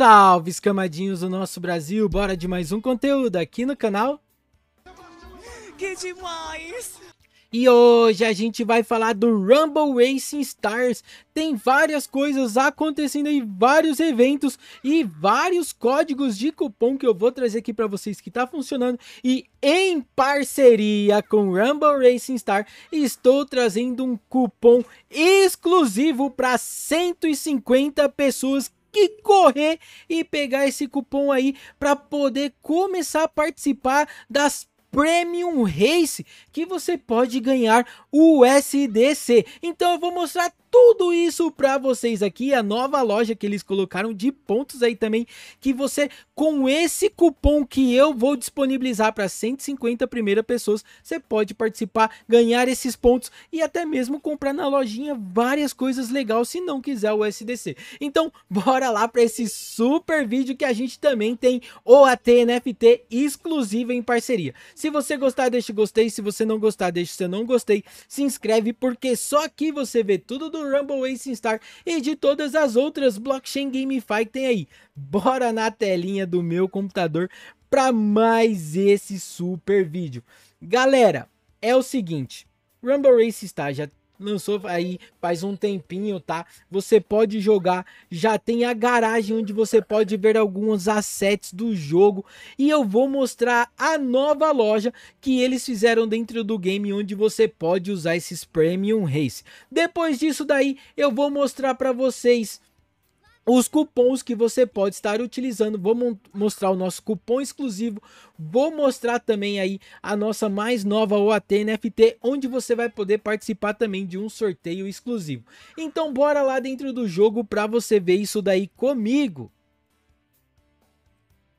Salve, escamadinhos do nosso Brasil! Bora de mais um conteúdo aqui no canal. Que demais! E hoje a gente vai falar do Rumble Racing Stars. Tem várias coisas acontecendo aí, vários eventos e vários códigos de cupom que eu vou trazer aqui para vocês que tá funcionando e em parceria com Rumble Racing Star, estou trazendo um cupom exclusivo para 150 pessoas que correr e pegar esse cupom aí para poder começar a participar das Premium Race que você pode ganhar o SDC. Então eu vou mostrar tudo isso para vocês aqui, a nova loja que eles colocaram de pontos aí também, que você com esse cupom que eu vou disponibilizar para 150 primeiras pessoas, você pode participar, ganhar esses pontos e até mesmo comprar na lojinha várias coisas legais se não quiser o SDC. Então, bora lá para esse super vídeo que a gente também tem o NFT exclusivo em parceria. Se você gostar, deixa gostei, se você não gostar, deixa seu não gostei, se inscreve porque só aqui você vê tudo do do Rumble Racing Star e de todas as outras blockchain GameFi que tem aí. Bora na telinha do meu computador para mais esse super vídeo. Galera, é o seguinte, Rumble Racing Star já lançou aí faz um tempinho, tá? Você pode jogar, já tem a garagem onde você pode ver alguns assets do jogo e eu vou mostrar a nova loja que eles fizeram dentro do game onde você pode usar esses Premium Race. Depois disso daí, eu vou mostrar para vocês os cupons que você pode estar utilizando. Vou mostrar o nosso cupom exclusivo. Vou mostrar também aí a nossa mais nova OAT NFT, onde você vai poder participar também de um sorteio exclusivo. Então bora lá dentro do jogo para você ver isso daí comigo.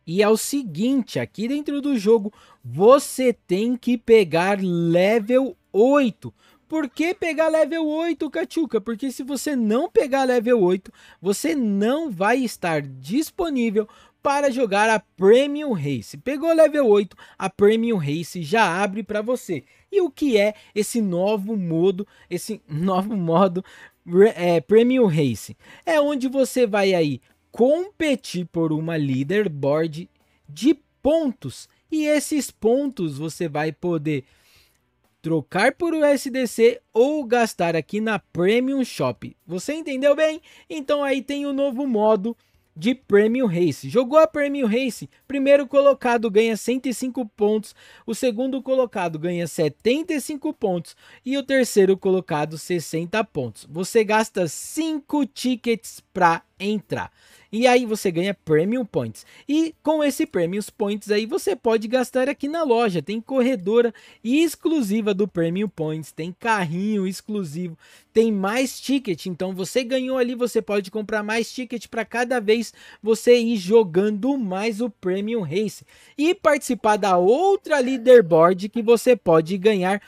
E é o seguinte, aqui dentro do jogo, você tem que pegar level 8 por que pegar level 8, Kachuca? Porque se você não pegar level 8, você não vai estar disponível para jogar a Premium Race. Pegou level 8, a Premium Race já abre para você. E o que é esse novo modo, esse novo modo é, Premium Race? É onde você vai aí competir por uma leaderboard de pontos. E esses pontos você vai poder trocar por USDC ou gastar aqui na Premium Shop. Você entendeu bem? Então aí tem o um novo modo de Premium Race. Jogou a Premium Race, primeiro colocado ganha 105 pontos, o segundo colocado ganha 75 pontos e o terceiro colocado 60 pontos. Você gasta 5 tickets para entrar. E aí você ganha Premium Points. E com esse Premium Points aí você pode gastar aqui na loja. Tem corredora exclusiva do Premium Points, tem carrinho exclusivo, tem mais ticket. Então você ganhou ali, você pode comprar mais ticket para cada vez você ir jogando mais o Premium Race e participar da outra leaderboard que você pode ganhar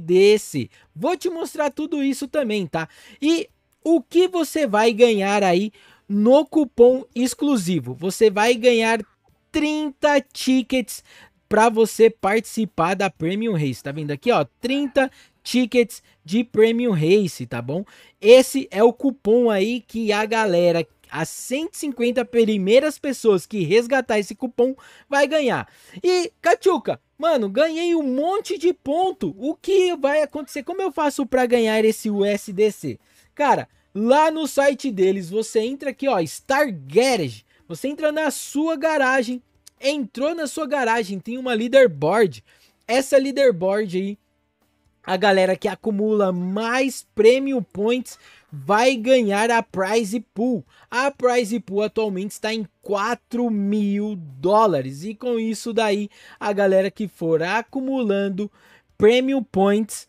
desse Vou te mostrar tudo isso também, tá? E o que você vai ganhar aí no cupom exclusivo. Você vai ganhar 30 tickets para você participar da Premium Race. Tá vendo aqui, ó? 30 tickets de Premium Race, tá bom? Esse é o cupom aí que a galera as 150 primeiras pessoas que resgatar esse cupom vai ganhar. E, Cachuca, mano, ganhei um monte de ponto. O que vai acontecer? Como eu faço para ganhar esse USDC? Cara, Lá no site deles, você entra aqui, ó, Star Garage. Você entra na sua garagem, entrou na sua garagem, tem uma leaderboard. Essa leaderboard aí, a galera que acumula mais Premium Points vai ganhar a Prize Pool. A Prize Pool atualmente está em 4 mil dólares. E com isso daí, a galera que for acumulando Premium Points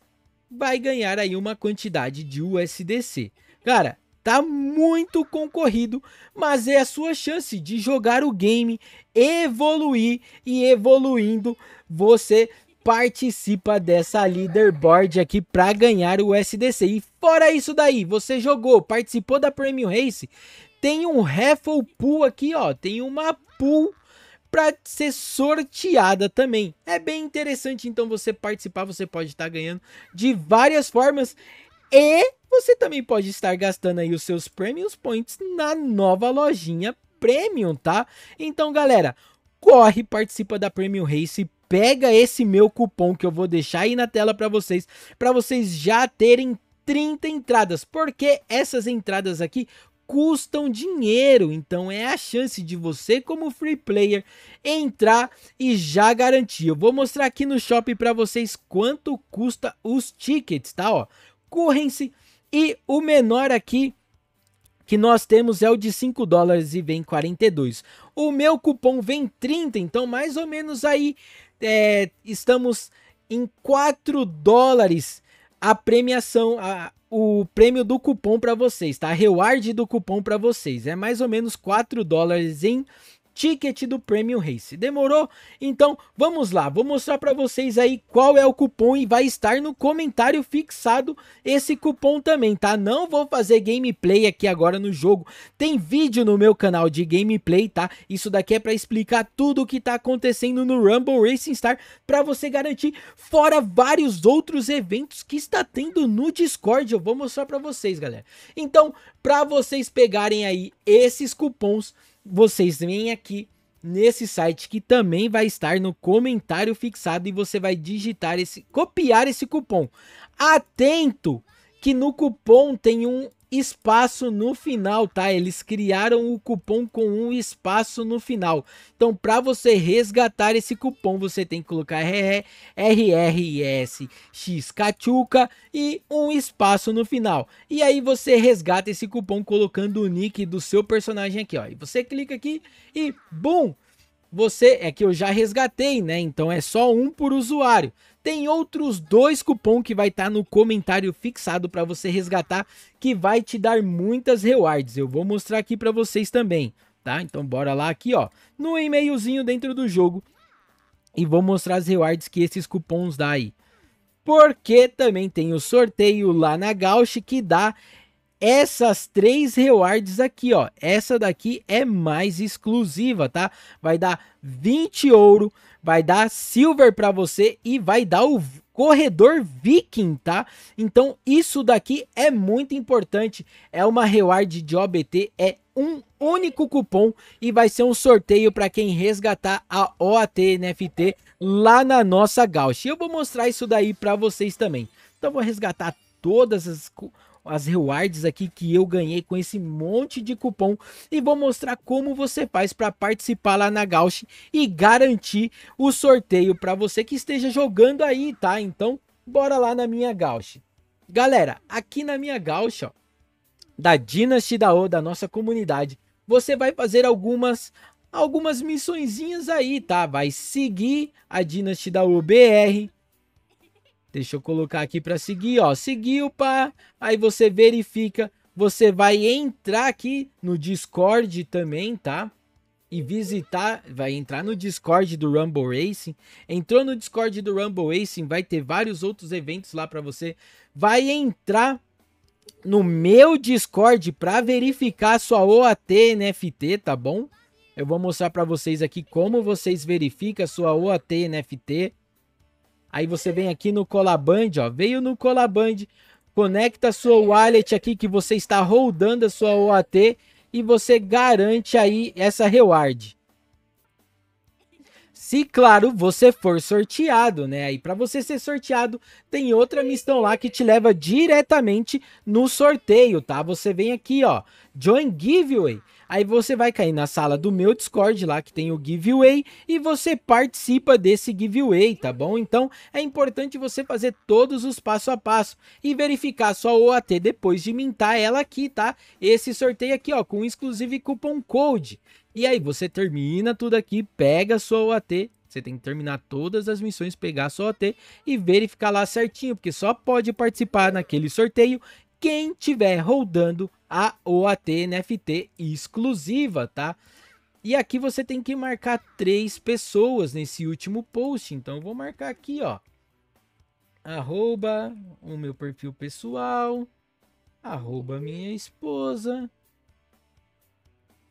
vai ganhar aí uma quantidade de USDC. Cara, tá muito concorrido, mas é a sua chance de jogar o game, evoluir e evoluindo você participa dessa leaderboard aqui para ganhar o SDC. E fora isso daí, você jogou, participou da Premium Race, tem um raffle pool aqui, ó, tem uma pool para ser sorteada também. É bem interessante então você participar, você pode estar tá ganhando de várias formas e você também pode estar gastando aí os seus Premium Points na nova lojinha Premium, tá? Então, galera, corre, participa da Premium Race, pega esse meu cupom que eu vou deixar aí na tela para vocês, para vocês já terem 30 entradas, porque essas entradas aqui custam dinheiro, então é a chance de você como free player entrar e já garantir. Eu vou mostrar aqui no shopping para vocês quanto custa os tickets, tá, ó? Currency. E o menor aqui que nós temos é o de 5 dólares e vem 42. O meu cupom vem 30, então mais ou menos aí é, estamos em 4 dólares a premiação, a, o prêmio do cupom para vocês, tá? A reward do cupom para vocês. É mais ou menos 4 dólares em ticket do Premium Race. Demorou? Então vamos lá, vou mostrar para vocês aí qual é o cupom e vai estar no comentário fixado esse cupom também, tá? Não vou fazer gameplay aqui agora no jogo, tem vídeo no meu canal de gameplay, tá? Isso daqui é para explicar tudo o que tá acontecendo no Rumble Racing Star para você garantir, fora vários outros eventos que está tendo no Discord, eu vou mostrar para vocês, galera. Então, para vocês pegarem aí esses cupons, vocês vêm aqui nesse site que também vai estar no comentário fixado e você vai digitar esse, copiar esse cupom. Atento que no cupom tem um espaço no final, tá? Eles criaram o cupom com um espaço no final. Então, para você resgatar esse cupom, você tem que colocar RRS X Cachuca e um espaço no final. E aí você resgata esse cupom colocando o nick do seu personagem aqui, ó. E você clica aqui e bum! Você é que eu já resgatei, né? Então é só um por usuário tem outros dois cupom que vai estar tá no comentário fixado para você resgatar, que vai te dar muitas rewards. Eu vou mostrar aqui para vocês também, tá? Então bora lá aqui, ó, no e-mailzinho dentro do jogo e vou mostrar as rewards que esses cupons dá aí. Porque também tem o sorteio lá na Gauch que dá essas três rewards aqui, ó. Essa daqui é mais exclusiva, tá? Vai dar 20 ouro, vai dar silver para você e vai dar o corredor viking, tá? Então isso daqui é muito importante. É uma reward de OBT, é um único cupom e vai ser um sorteio para quem resgatar a OAT NFT lá na nossa Gauss. Eu vou mostrar isso daí para vocês também. Então vou resgatar todas as as rewards aqui que eu ganhei com esse monte de cupom e vou mostrar como você faz para participar lá na Gauch e garantir o sorteio para você que esteja jogando aí, tá? Então, bora lá na minha Gauch. Galera, aqui na minha Gauch, ó, da Dynasty da O, da nossa comunidade, você vai fazer algumas algumas missõezinhas aí, tá? Vai seguir a Dynasty da OBR, Deixa eu colocar aqui para seguir, ó. Seguiu, pá. Aí você verifica. Você vai entrar aqui no Discord também, tá? E visitar, vai entrar no Discord do Rumble Racing. Entrou no Discord do Rumble Racing, vai ter vários outros eventos lá para você. Vai entrar no meu Discord para verificar sua OAT NFT, tá bom? Eu vou mostrar para vocês aqui como vocês verificam sua OAT NFT. Aí você vem aqui no Colaband, ó. Veio no Colaband, conecta a sua wallet aqui que você está rodando a sua OAT e você garante aí essa reward. Se, claro, você for sorteado, né? Aí para você ser sorteado, tem outra missão lá que te leva diretamente no sorteio, tá? Você vem aqui, ó, Join Giveaway. Aí você vai cair na sala do meu Discord lá que tem o giveaway e você participa desse giveaway, tá bom? Então é importante você fazer todos os passo a passo e verificar sua OAT depois de mintar ela aqui, tá? Esse sorteio aqui, ó, com exclusive cupom code. E aí você termina tudo aqui, pega sua OAT, você tem que terminar todas as missões, pegar a sua OT e verificar lá certinho, porque só pode participar naquele sorteio quem tiver rodando a OAT NFT exclusiva, tá? E aqui você tem que marcar três pessoas nesse último post. Então vou marcar aqui, ó. Arroba o meu perfil pessoal. Arroba minha esposa.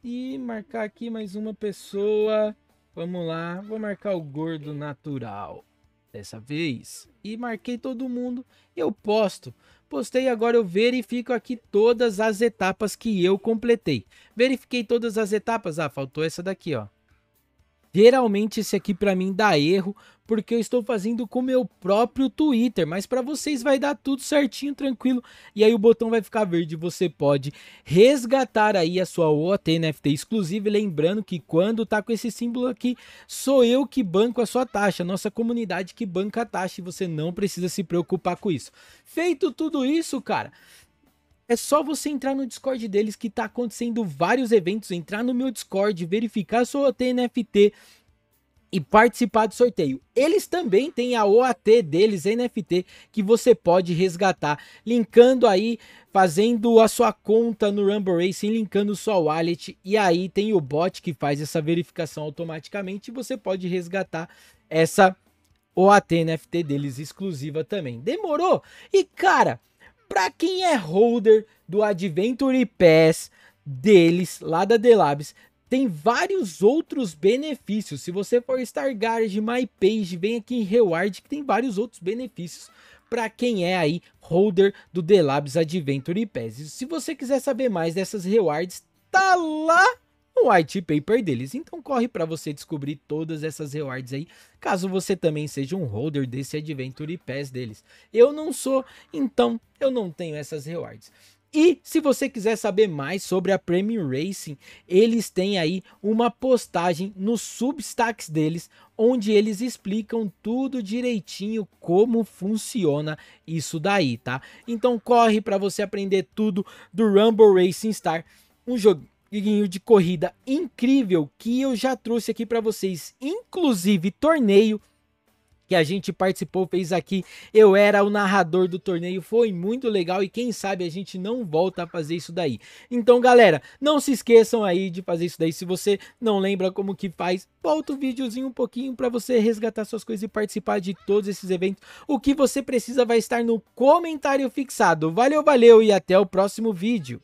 E marcar aqui mais uma pessoa. Vamos lá, vou marcar o gordo natural dessa vez. E marquei todo mundo. Eu posto. Postei agora eu verifico aqui todas as etapas que eu completei. Verifiquei todas as etapas. Ah, faltou essa daqui, ó. Geralmente esse aqui para mim dá erro, porque eu estou fazendo com meu próprio Twitter, mas para vocês vai dar tudo certinho, tranquilo. E aí o botão vai ficar verde, você pode resgatar aí a sua OAT NFT exclusiva, lembrando que quando tá com esse símbolo aqui, sou eu que banco a sua taxa, nossa comunidade que banca a taxa e você não precisa se preocupar com isso. Feito tudo isso, cara, é só você entrar no Discord deles que tá acontecendo vários eventos, entrar no meu Discord, verificar a sua TNFT e participar do sorteio. Eles também têm a OAT deles, NFT, que você pode resgatar, linkando aí, fazendo a sua conta no Rumble Racing, linkando sua wallet, e aí tem o bot que faz essa verificação automaticamente e você pode resgatar essa OAT NFT deles exclusiva também. Demorou? E cara, para quem é holder do Adventure Pass deles, lá da Delabs, tem vários outros benefícios. Se você for Stargard, MyPage, vem aqui em Reward, que tem vários outros benefícios para quem é aí holder do The Labs Adventure Pass. E se você quiser saber mais dessas rewards, tá lá no white paper deles. Então corre para você descobrir todas essas rewards aí, caso você também seja um holder desse Adventure Pass deles. Eu não sou, então eu não tenho essas rewards. E se você quiser saber mais sobre a Premium Racing, eles têm aí uma postagem nos substacks deles, onde eles explicam tudo direitinho como funciona isso daí, tá? Então corre para você aprender tudo do Rumble Racing Star, um jogo joguinho de corrida incrível que eu já trouxe aqui para vocês, inclusive torneio que a gente participou, fez aqui. Eu era o narrador do torneio, foi muito legal e quem sabe a gente não volta a fazer isso daí. Então, galera, não se esqueçam aí de fazer isso daí. Se você não lembra como que faz, volta o videozinho um pouquinho para você resgatar suas coisas e participar de todos esses eventos. O que você precisa vai estar no comentário fixado. Valeu, valeu e até o próximo vídeo.